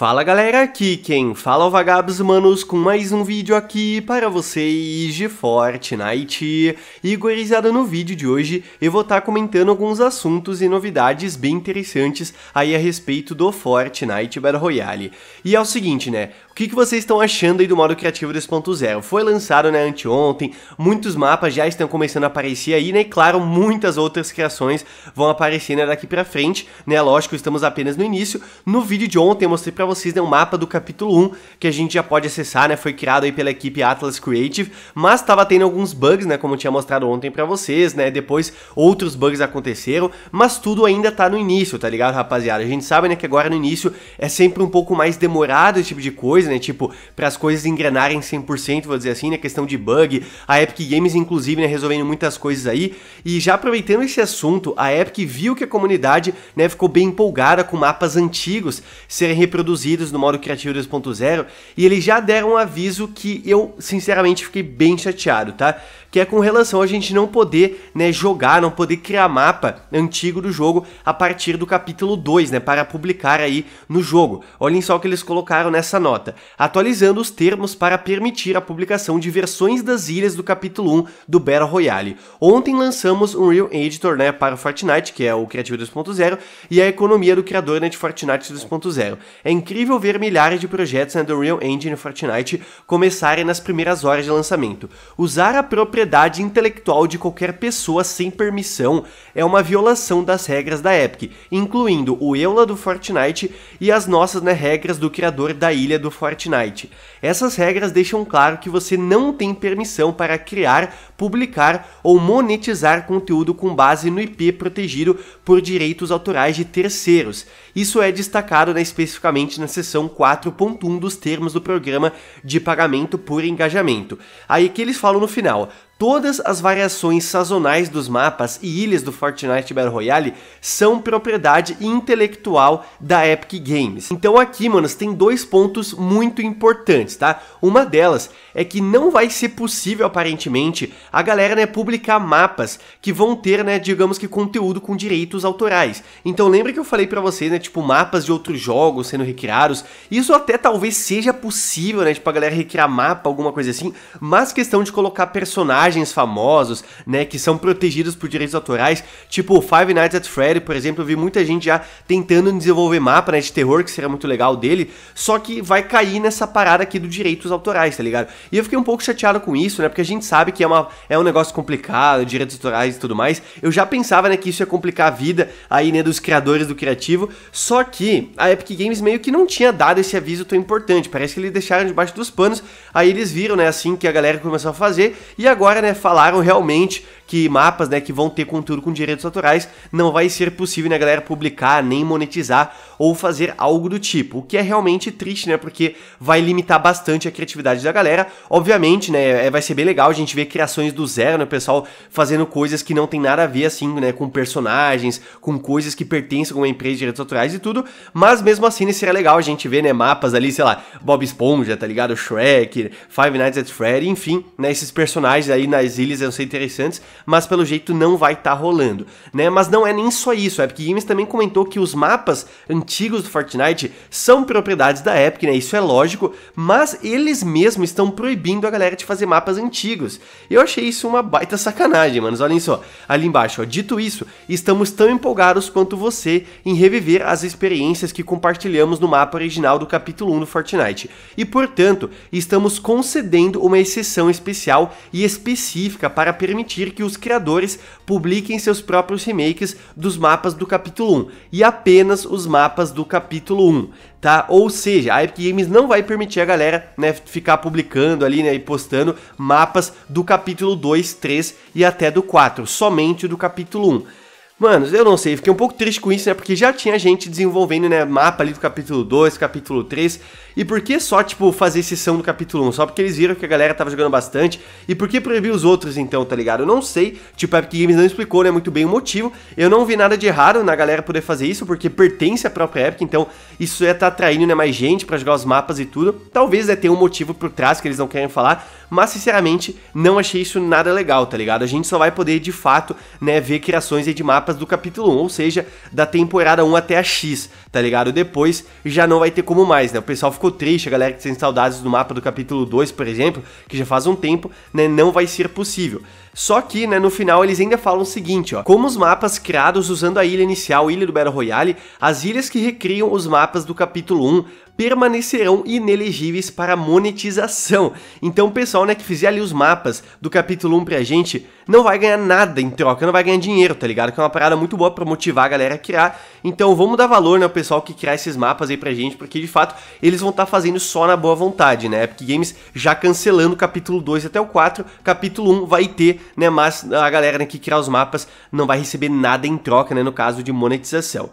Fala galera, aqui quem fala é o Vagabos Manos com mais um vídeo aqui para vocês de Fortnite. E gurizada, no vídeo de hoje eu vou estar tá comentando alguns assuntos e novidades bem interessantes aí a respeito do Fortnite Battle Royale. E é o seguinte né, o que, que vocês estão achando aí do modo criativo 2.0? Foi lançado né anteontem, muitos mapas já estão começando a aparecer aí né, e claro muitas outras criações vão aparecer né, daqui pra frente né, lógico estamos apenas no início. No vídeo de ontem eu mostrei pra vocês né, um mapa do capítulo 1 que a gente já pode acessar, né? Foi criado aí pela equipe Atlas Creative, mas estava tendo alguns bugs, né? Como eu tinha mostrado ontem para vocês, né? Depois outros bugs aconteceram, mas tudo ainda tá no início, tá ligado, rapaziada? A gente sabe, né, que agora no início é sempre um pouco mais demorado esse tipo de coisa, né? Tipo, para as coisas engrenarem 100%, vou dizer assim, né? Questão de bug, a Epic Games inclusive, né, resolvendo muitas coisas aí. E já aproveitando esse assunto, a Epic viu que a comunidade, né, ficou bem empolgada com mapas antigos serem reproduzidos introduzidos no modo criativo 2.0 e eles já deram um aviso que eu sinceramente fiquei bem chateado, tá? Que é com relação a gente não poder, né, jogar, não poder criar mapa antigo do jogo a partir do capítulo 2, né, para publicar aí no jogo. Olhem só o que eles colocaram nessa nota. Atualizando os termos para permitir a publicação de versões das ilhas do capítulo 1 um do Battle Royale. Ontem lançamos um Real Editor, né, para o Fortnite, que é o criativo 2.0, e a economia do criador né, de Fortnite 2.0 incrível ver milhares de projetos na Unreal Engine e Fortnite começarem nas primeiras horas de lançamento. Usar a propriedade intelectual de qualquer pessoa sem permissão é uma violação das regras da Epic, incluindo o EULA do Fortnite e as nossas né, regras do criador da ilha do Fortnite. Essas regras deixam claro que você não tem permissão para criar, publicar ou monetizar conteúdo com base no IP protegido por direitos autorais de terceiros. Isso é destacado né, especificamente na seção 4.1 dos termos do programa de pagamento por engajamento. Aí que eles falam no final: Todas as variações sazonais dos mapas e ilhas do Fortnite Battle Royale são propriedade intelectual da Epic Games. Então aqui, manos, tem dois pontos muito importantes, tá? Uma delas é que não vai ser possível, aparentemente, a galera, né, publicar mapas que vão ter, né, digamos que conteúdo com direitos autorais. Então lembra que eu falei para vocês, né, tipo, mapas de outros jogos sendo recriados? Isso até talvez seja possível, né, tipo, a galera recriar mapa, alguma coisa assim, mas questão de colocar personagens personagens famosos, né, que são protegidos por direitos autorais, tipo Five Nights at Freddy, por exemplo, eu vi muita gente já tentando desenvolver mapa, né, de terror, que seria muito legal dele, só que vai cair nessa parada aqui dos direitos autorais, tá ligado? E eu fiquei um pouco chateado com isso, né, porque a gente sabe que é, uma, é um negócio complicado, direitos autorais e tudo mais, eu já pensava, né, que isso ia complicar a vida aí, né, dos criadores do criativo, só que a Epic Games meio que não tinha dado esse aviso tão importante, parece que eles deixaram debaixo dos panos, aí eles viram, né, assim que a galera começou a fazer, e agora né, falaram realmente que mapas, né, que vão ter conteúdo com direitos autorais, não vai ser possível, né, galera, publicar, nem monetizar ou fazer algo do tipo. O que é realmente triste, né, porque vai limitar bastante a criatividade da galera. Obviamente, né, é, vai ser bem legal a gente ver criações do zero, né, o pessoal fazendo coisas que não tem nada a ver, assim, né, com personagens, com coisas que pertencem a uma empresa de direitos autorais e tudo, mas mesmo assim, né, seria legal a gente ver, né, mapas ali, sei lá, Bob Esponja, tá ligado? Shrek, Five Nights at Freddy, enfim, né, esses personagens aí nas ilhas iam ser interessantes, mas pelo jeito não vai estar tá rolando, né? Mas não é nem só isso, a Epic Games também comentou que os mapas antigos do Fortnite são propriedades da Epic, né? Isso é lógico, mas eles mesmos estão proibindo a galera de fazer mapas antigos. Eu achei isso uma baita sacanagem, mano. Olhem só, ali embaixo, ó. Dito isso, estamos tão empolgados quanto você em reviver as experiências que compartilhamos no mapa original do capítulo 1 do Fortnite. E portanto, estamos concedendo uma exceção especial e específica para permitir que os os criadores publiquem seus próprios remakes dos mapas do capítulo 1 e apenas os mapas do capítulo 1, tá? Ou seja, a Epic Games não vai permitir a galera, né, ficar publicando ali, né, e postando mapas do capítulo 2, 3 e até do 4, somente do capítulo 1. Mano, eu não sei, fiquei um pouco triste com isso, né? Porque já tinha gente desenvolvendo, né, mapa ali do capítulo 2, capítulo 3. E por que só, tipo, fazer sessão do capítulo 1? Só porque eles viram que a galera tava jogando bastante. E por que proibir os outros, então, tá ligado? Eu não sei. Tipo, a Epic Games não explicou, né, muito bem o motivo. Eu não vi nada de errado na galera poder fazer isso, porque pertence à própria Epic, então isso ia é tá atraindo, né, mais gente para jogar os mapas e tudo. Talvez, né, tenha um motivo por trás que eles não querem falar mas sinceramente não achei isso nada legal, tá ligado? A gente só vai poder de fato, né, ver criações de mapas do capítulo 1, ou seja, da temporada 1 até a X, tá ligado? Depois já não vai ter como mais, né? O pessoal ficou triste, a galera que tem saudades do mapa do capítulo 2, por exemplo, que já faz um tempo, né, não vai ser possível. Só que, né, no final eles ainda falam o seguinte, ó, como os mapas criados usando a ilha inicial, ilha do Battle Royale, as ilhas que recriam os mapas do capítulo 1 permanecerão inelegíveis para monetização. Então o pessoal né, que fizer ali os mapas do capítulo 1 pra gente não vai ganhar nada em troca, não vai ganhar dinheiro, tá ligado? Que é uma parada muito boa para motivar a galera a criar. Então vamos dar valor né, ao pessoal que criar esses mapas aí pra gente, porque de fato eles vão estar tá fazendo só na boa vontade, né? Epic Games já cancelando o capítulo 2 até o 4, capítulo 1 vai ter, né? Mas a galera né, que criar os mapas não vai receber nada em troca, né? No caso de monetização.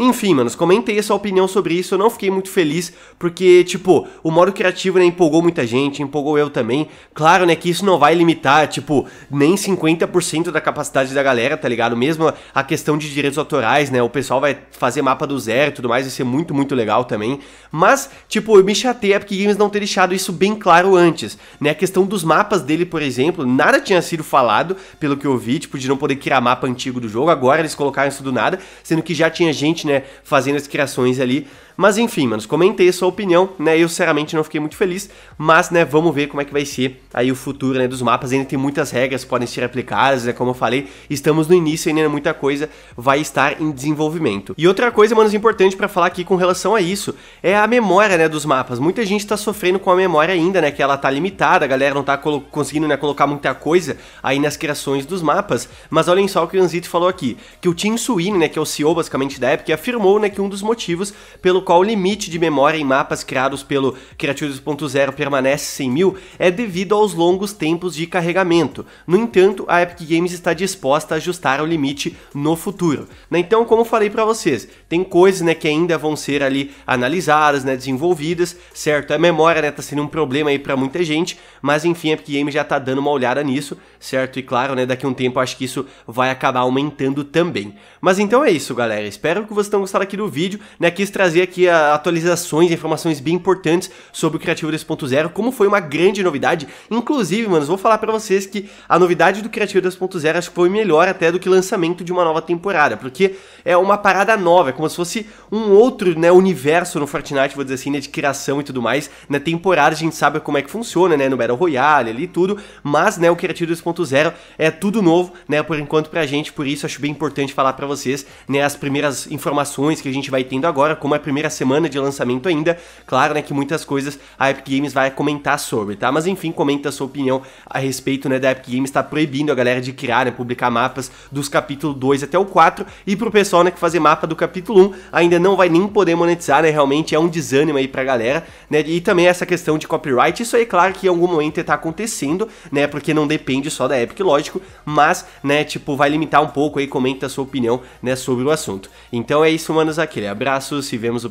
Enfim, manos, comentei a sua opinião sobre isso. Eu não fiquei muito feliz, porque, tipo, o modo criativo, né, empolgou muita gente, empolgou eu também. Claro, né, que isso não vai limitar, tipo, nem 50% da capacidade da galera, tá ligado? Mesmo a questão de direitos autorais, né? O pessoal vai fazer mapa do zero e tudo mais, vai ser é muito, muito legal também. Mas, tipo, eu me chatei a é Epic Games não ter deixado isso bem claro antes, né? A questão dos mapas dele, por exemplo, nada tinha sido falado, pelo que eu vi, tipo, de não poder criar mapa antigo do jogo. Agora eles colocaram isso do nada, sendo que já tinha gente né, né? Fazendo as criações ali mas enfim, manos, comentei a sua opinião, né? Eu sinceramente não fiquei muito feliz, mas né, vamos ver como é que vai ser aí o futuro né, dos mapas. Ainda tem muitas regras que podem ser aplicadas, né? Como eu falei, estamos no início ainda né? muita coisa vai estar em desenvolvimento. E outra coisa, manos, importante para falar aqui com relação a isso é a memória, né, dos mapas. Muita gente tá sofrendo com a memória ainda, né? Que ela tá limitada, a galera não tá conseguindo né, colocar muita coisa aí nas criações dos mapas. Mas olhem só o que o Anzito falou aqui, que o Tim Sweeney, né, que é o CEO basicamente da Epic, afirmou né, que um dos motivos pelo qual o limite de memória em mapas criados pelo Creative 2.0 permanece 100 mil é devido aos longos tempos de carregamento. No entanto, a Epic Games está disposta a ajustar o limite no futuro. Né, então, como falei para vocês, tem coisas né, que ainda vão ser ali analisadas, né, desenvolvidas, certo? A memória está né, sendo um problema aí para muita gente, mas enfim, a Epic Games já está dando uma olhada nisso, certo? E claro, né, daqui a um tempo acho que isso vai acabar aumentando também. Mas então é isso, galera. Espero que vocês tenham gostado aqui do vídeo, né? Quis trazer aqui aqui atualizações, informações bem importantes sobre o Criativo 2.0, como foi uma grande novidade. Inclusive, mano, vou falar para vocês que a novidade do Criativo 2.0 acho que foi melhor até do que o lançamento de uma nova temporada, porque é uma parada nova, é como se fosse um outro né, universo no Fortnite, vou dizer assim, né, de criação e tudo mais. Na né, temporada a gente sabe como é que funciona, né, no Battle Royale ali e tudo, mas né, o Criativo 2.0 é tudo novo, né, por enquanto pra gente, por isso acho bem importante falar para vocês, né, as primeiras informações que a gente vai tendo agora, como é a primeira primeira semana de lançamento ainda. Claro, né, que muitas coisas a Epic Games vai comentar sobre, tá? Mas enfim, comenta a sua opinião a respeito, né, da Epic Games tá proibindo a galera de criar, né, publicar mapas dos capítulo 2 até o 4 e pro pessoal, né, que fazer mapa do capítulo 1 ainda não vai nem poder monetizar, né? Realmente é um desânimo aí pra galera, né? E também essa questão de copyright, isso aí, claro que em algum momento tá acontecendo, né? Porque não depende só da Epic, lógico, mas, né, tipo, vai limitar um pouco aí, comenta a sua opinião, né, sobre o assunto. Então é isso, manos, aquele né? abraço, se vemos o